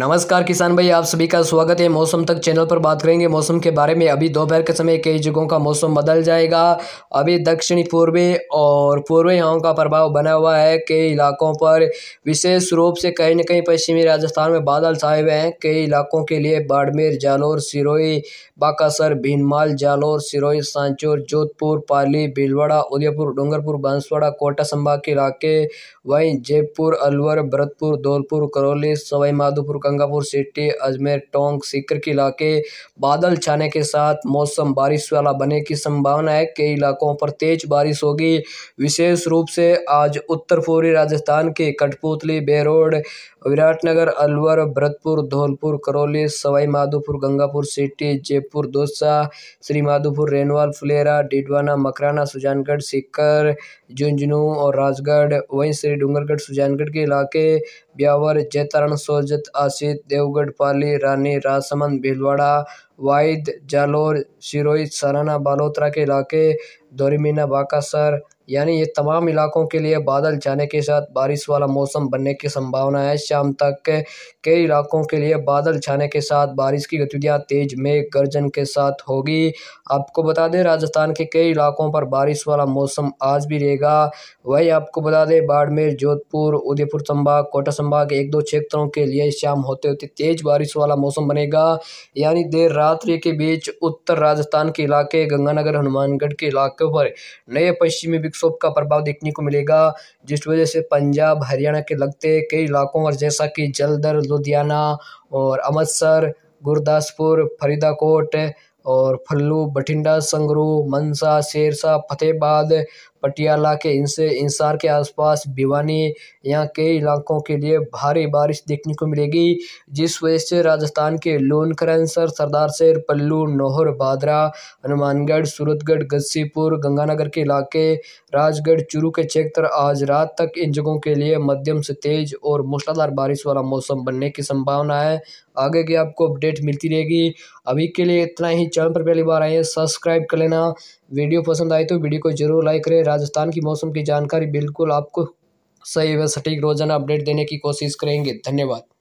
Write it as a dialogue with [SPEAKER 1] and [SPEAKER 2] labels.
[SPEAKER 1] नमस्कार किसान भाई आप सभी का स्वागत है मौसम तक चैनल पर बात करेंगे मौसम के बारे में अभी दोपहर के समय कई जगहों का मौसम बदल जाएगा अभी दक्षिणी पूर्वी और पूर्वी हवाओं का प्रभाव बना हुआ है कई इलाकों पर विशेष रूप से कहीं न कहीं पश्चिमी राजस्थान में बादल छाए हुए हैं कई इलाकों के लिए बाड़मेर जालोर सिरोई बाकासर भीनमाल जालोर सिरोई सांचोर जोधपुर पाली भीलवाड़ा उदयपुर डूंगरपुर बांसवाड़ा कोटा संभाग के इलाके वहीं जयपुर अलवर भरतपुर धौलपुर करौली सवाईमाधोपुर का गंगापुर सिटी अजमेर टोंक सीकर के इलाके बादल छाने के साथ मौसम बारिश वाला बने की संभावना है कई इलाकों पर तेज बारिश होगी विशेष रूप से आज उत्तर पूर्वी राजस्थान के कठपुतली बेरोड विराटनगर अलवर भरतपुर धौलपुर करौली सवाई माधोपुर गंगापुर सिटी जयपुर दौसा श्रीमाधोपुर रेनवाल फुलेरा डिडवाना मकराना सुजानगढ़ सीकर झुंझुनू और राजगढ़ वहीं श्री डूंगरगढ़ सुजानगढ़ के इलाके ब्यावर जैतरण सोजत आसीत देवगढ़ पाली रानी राजसमंद भीलवाड़ा वाइद जालोर सिरोही सराना बालोत्रा के इलाके दोरीमीना बाकासर यानी ये तमाम इलाकों के लिए बादल छाने के साथ बारिश वाला मौसम बनने की संभावना है शाम तक कई इलाकों के लिए बादल छाने के साथ बारिश की गतिविधियाँ तेज मेघ गर्जन के साथ होगी आपको बता दें राजस्थान के कई इलाकों पर बारिश वाला मौसम आज भी रहेगा वही आपको बता दें बाड़मेर जोधपुर उदयपुर संभाग कोटा संभाग एक दो क्षेत्रों के लिए शाम होते होते तेज बारिश वाला मौसम बनेगा यानी देर रात्रि के बीच उत्तर राजस्थान के इलाके गंगानगर हनुमानगढ़ के इलाकों पर नए पश्चिमी विक्षोभ का प्रभाव देखने को मिलेगा जिस वजह से पंजाब हरियाणा के लगते कई इलाकों और जैसा कि जलधर लुधियाना और अमृतसर गुरदासपुर फरीदाकोट और फल्लू बठिंडा संगरू मनसा शेरसा फतेहबाद पटियाला के इनसे इंसार के आसपास भिवानी यहाँ कई इलाकों के लिए भारी बारिश देखने को मिलेगी जिस वजह से राजस्थान के करंसर सरदार शेर पल्लू नोहर बादरा हनुमानगढ़ सूरतगढ़ गस्सीपुर गंगानगर के इलाके राजगढ़ चुरू के क्षेत्र आज रात तक इन जगहों के लिए मध्यम से तेज और मूसलाधार बारिश वाला मौसम बनने की संभावना है आगे की आपको अपडेट मिलती रहेगी अभी के लिए इतना ही चैनल पर पहली बार आइए सब्सक्राइब कर लेना वीडियो पसंद आई तो वीडियो को जरूर लाइक करें राजस्थान की मौसम की जानकारी बिल्कुल आपको सही व सटीक रोजाना अपडेट देने की कोशिश करेंगे धन्यवाद